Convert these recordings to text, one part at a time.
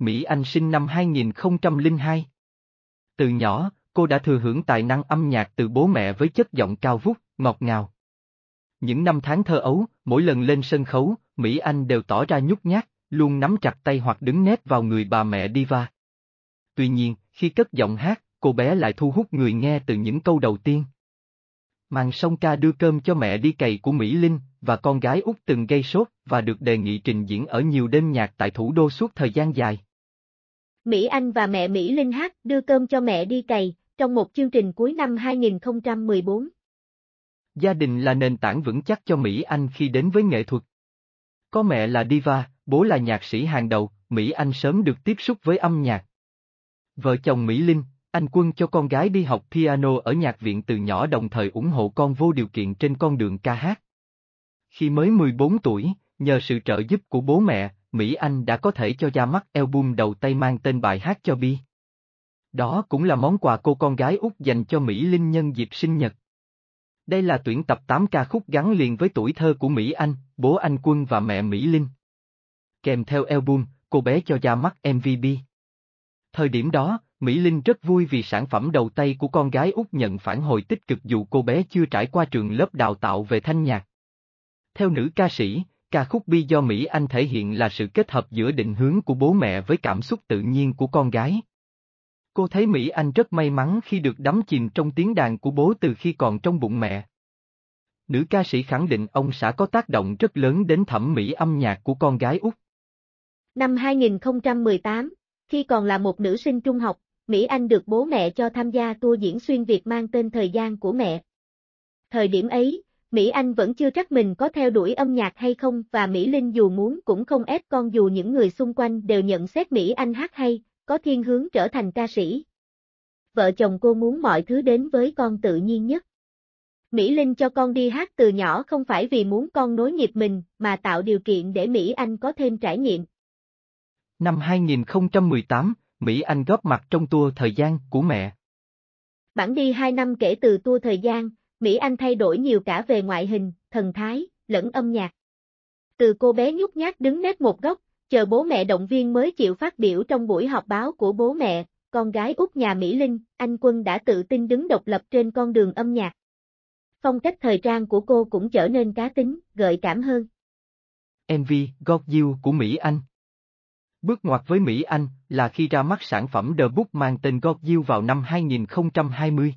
Mỹ Anh sinh năm 2002. Từ nhỏ, cô đã thừa hưởng tài năng âm nhạc từ bố mẹ với chất giọng cao vút, ngọt ngào. Những năm tháng thơ ấu, mỗi lần lên sân khấu, Mỹ Anh đều tỏ ra nhút nhát, luôn nắm chặt tay hoặc đứng nép vào người bà mẹ diva. Tuy nhiên, khi cất giọng hát, cô bé lại thu hút người nghe từ những câu đầu tiên. Màn song ca đưa cơm cho mẹ đi cày của Mỹ Linh, và con gái út từng gây sốt và được đề nghị trình diễn ở nhiều đêm nhạc tại thủ đô suốt thời gian dài. Mỹ Anh và mẹ Mỹ Linh hát đưa cơm cho mẹ đi cày, trong một chương trình cuối năm 2014. Gia đình là nền tảng vững chắc cho Mỹ Anh khi đến với nghệ thuật. Có mẹ là diva, bố là nhạc sĩ hàng đầu, Mỹ Anh sớm được tiếp xúc với âm nhạc. Vợ chồng Mỹ Linh, anh Quân cho con gái đi học piano ở nhạc viện từ nhỏ đồng thời ủng hộ con vô điều kiện trên con đường ca hát. Khi mới 14 tuổi, nhờ sự trợ giúp của bố mẹ, Mỹ Anh đã có thể cho ra mắt album đầu tay mang tên bài hát cho Bi. Đó cũng là món quà cô con gái út dành cho Mỹ Linh nhân dịp sinh nhật. Đây là tuyển tập 8 ca khúc gắn liền với tuổi thơ của Mỹ Anh, bố Anh Quân và mẹ Mỹ Linh. Kèm theo album, cô bé cho ra mắt MVB. Thời điểm đó, Mỹ Linh rất vui vì sản phẩm đầu tay của con gái út nhận phản hồi tích cực dù cô bé chưa trải qua trường lớp đào tạo về thanh nhạc. Theo nữ ca sĩ, Ca khúc bi do Mỹ Anh thể hiện là sự kết hợp giữa định hướng của bố mẹ với cảm xúc tự nhiên của con gái. Cô thấy Mỹ Anh rất may mắn khi được đắm chìm trong tiếng đàn của bố từ khi còn trong bụng mẹ. Nữ ca sĩ khẳng định ông xã có tác động rất lớn đến thẩm mỹ âm nhạc của con gái út. Năm 2018, khi còn là một nữ sinh trung học, Mỹ Anh được bố mẹ cho tham gia tour diễn xuyên Việt mang tên Thời gian của mẹ. Thời điểm ấy, Mỹ Anh vẫn chưa chắc mình có theo đuổi âm nhạc hay không và Mỹ Linh dù muốn cũng không ép con dù những người xung quanh đều nhận xét Mỹ Anh hát hay, có thiên hướng trở thành ca sĩ. Vợ chồng cô muốn mọi thứ đến với con tự nhiên nhất. Mỹ Linh cho con đi hát từ nhỏ không phải vì muốn con nối nghiệp mình, mà tạo điều kiện để Mỹ Anh có thêm trải nghiệm. Năm 2018, Mỹ Anh góp mặt trong tour thời gian của mẹ. Bản đi 2 năm kể từ tour thời gian, Mỹ Anh thay đổi nhiều cả về ngoại hình, thần thái, lẫn âm nhạc. Từ cô bé nhút nhát đứng nét một góc, chờ bố mẹ động viên mới chịu phát biểu trong buổi họp báo của bố mẹ, con gái út nhà Mỹ Linh, Anh Quân đã tự tin đứng độc lập trên con đường âm nhạc. Phong cách thời trang của cô cũng trở nên cá tính, gợi cảm hơn. MV Got You của Mỹ Anh Bước ngoặt với Mỹ Anh là khi ra mắt sản phẩm The Book mang tên God You vào năm 2020.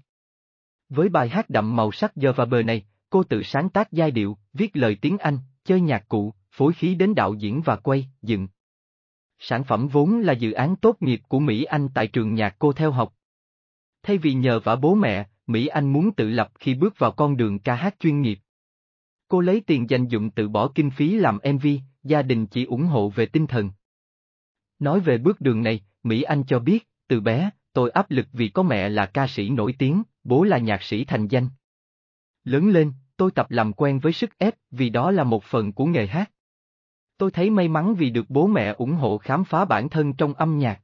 Với bài hát đậm màu sắc giờ và bờ này, cô tự sáng tác giai điệu, viết lời tiếng Anh, chơi nhạc cụ, phối khí đến đạo diễn và quay, dựng. Sản phẩm vốn là dự án tốt nghiệp của Mỹ Anh tại trường nhạc cô theo học. Thay vì nhờ vả bố mẹ, Mỹ Anh muốn tự lập khi bước vào con đường ca hát chuyên nghiệp. Cô lấy tiền dành dụng tự bỏ kinh phí làm MV, gia đình chỉ ủng hộ về tinh thần. Nói về bước đường này, Mỹ Anh cho biết, từ bé, tôi áp lực vì có mẹ là ca sĩ nổi tiếng, bố là nhạc sĩ thành danh. Lớn lên, tôi tập làm quen với sức ép vì đó là một phần của nghề hát. Tôi thấy may mắn vì được bố mẹ ủng hộ khám phá bản thân trong âm nhạc.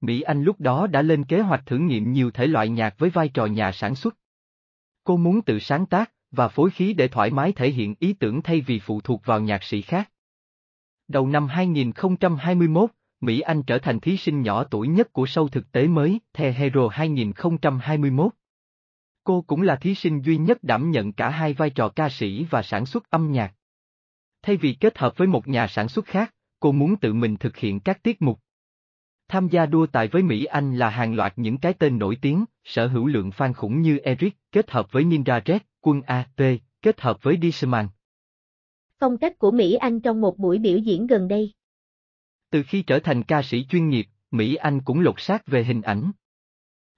Mỹ Anh lúc đó đã lên kế hoạch thử nghiệm nhiều thể loại nhạc với vai trò nhà sản xuất. Cô muốn tự sáng tác và phối khí để thoải mái thể hiện ý tưởng thay vì phụ thuộc vào nhạc sĩ khác. Đầu năm 2021, Mỹ Anh trở thành thí sinh nhỏ tuổi nhất của sâu thực tế mới, The Hero 2021. Cô cũng là thí sinh duy nhất đảm nhận cả hai vai trò ca sĩ và sản xuất âm nhạc. Thay vì kết hợp với một nhà sản xuất khác, cô muốn tự mình thực hiện các tiết mục. Tham gia đua tài với Mỹ Anh là hàng loạt những cái tên nổi tiếng, sở hữu lượng fan khủng như Eric, kết hợp với Ninja Red, Quân AT, kết hợp với Disman. Phong cách của Mỹ Anh trong một buổi biểu diễn gần đây từ khi trở thành ca sĩ chuyên nghiệp, Mỹ Anh cũng lột xác về hình ảnh.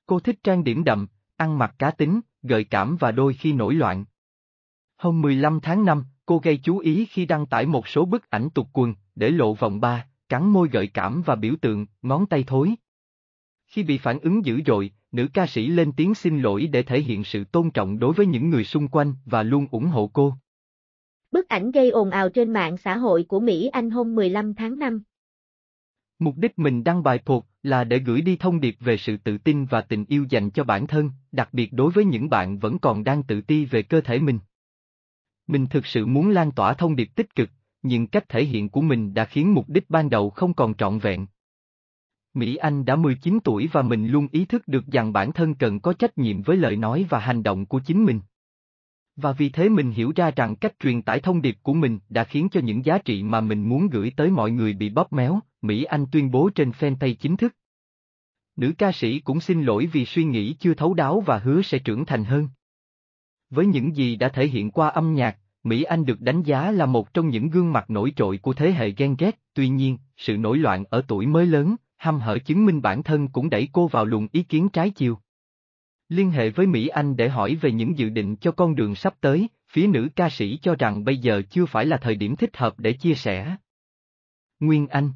Cô thích trang điểm đậm, ăn mặc cá tính, gợi cảm và đôi khi nổi loạn. Hôm 15 tháng 5, cô gây chú ý khi đăng tải một số bức ảnh tục quần, để lộ vòng ba, cắn môi gợi cảm và biểu tượng, ngón tay thối. Khi bị phản ứng dữ dội, nữ ca sĩ lên tiếng xin lỗi để thể hiện sự tôn trọng đối với những người xung quanh và luôn ủng hộ cô. Bức ảnh gây ồn ào trên mạng xã hội của Mỹ Anh hôm 15 tháng 5 Mục đích mình đăng bài thuộc là để gửi đi thông điệp về sự tự tin và tình yêu dành cho bản thân, đặc biệt đối với những bạn vẫn còn đang tự ti về cơ thể mình. Mình thực sự muốn lan tỏa thông điệp tích cực, nhưng cách thể hiện của mình đã khiến mục đích ban đầu không còn trọn vẹn. Mỹ Anh đã 19 tuổi và mình luôn ý thức được rằng bản thân cần có trách nhiệm với lời nói và hành động của chính mình. Và vì thế mình hiểu ra rằng cách truyền tải thông điệp của mình đã khiến cho những giá trị mà mình muốn gửi tới mọi người bị bóp méo, Mỹ Anh tuyên bố trên fanpage chính thức. Nữ ca sĩ cũng xin lỗi vì suy nghĩ chưa thấu đáo và hứa sẽ trưởng thành hơn. Với những gì đã thể hiện qua âm nhạc, Mỹ Anh được đánh giá là một trong những gương mặt nổi trội của thế hệ Gen Z, tuy nhiên, sự nổi loạn ở tuổi mới lớn, hăm hở chứng minh bản thân cũng đẩy cô vào luồng ý kiến trái chiều. Liên hệ với Mỹ Anh để hỏi về những dự định cho con đường sắp tới, phía nữ ca sĩ cho rằng bây giờ chưa phải là thời điểm thích hợp để chia sẻ. Nguyên Anh